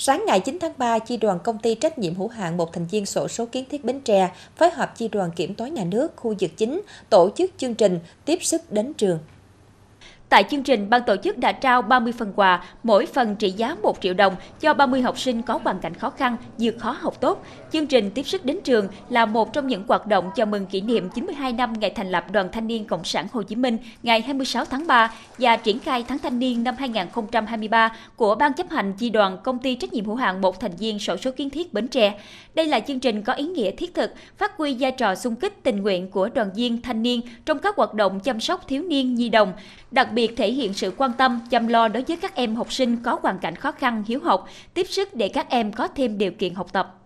Sáng ngày 9 tháng 3, Chi đoàn Công ty trách nhiệm hữu hạn một thành viên sổ số kiến thiết Bến Tre phối hợp Chi đoàn Kiểm toán Nhà nước khu vực chính tổ chức chương trình tiếp sức đến trường Tại chương trình, ban tổ chức đã trao 30 phần quà, mỗi phần trị giá 1 triệu đồng cho 30 học sinh có hoàn cảnh khó khăn, vượt khó học tốt. Chương trình tiếp sức đến trường là một trong những hoạt động chào mừng kỷ niệm 92 năm ngày thành lập Đoàn Thanh niên Cộng sản Hồ Chí Minh ngày 26 tháng 3 và triển khai tháng thanh niên năm 2023 của Ban chấp hành chi đoàn Công ty trách nhiệm hữu hạn một thành viên sổ số kiến thiết Bến Tre. Đây là chương trình có ý nghĩa thiết thực, phát huy vai trò xung kích tình nguyện của đoàn viên thanh niên trong các hoạt động chăm sóc thiếu niên nhi đồng, đặc biệt biệt thể hiện sự quan tâm, chăm lo đối với các em học sinh có hoàn cảnh khó khăn, hiếu học, tiếp sức để các em có thêm điều kiện học tập.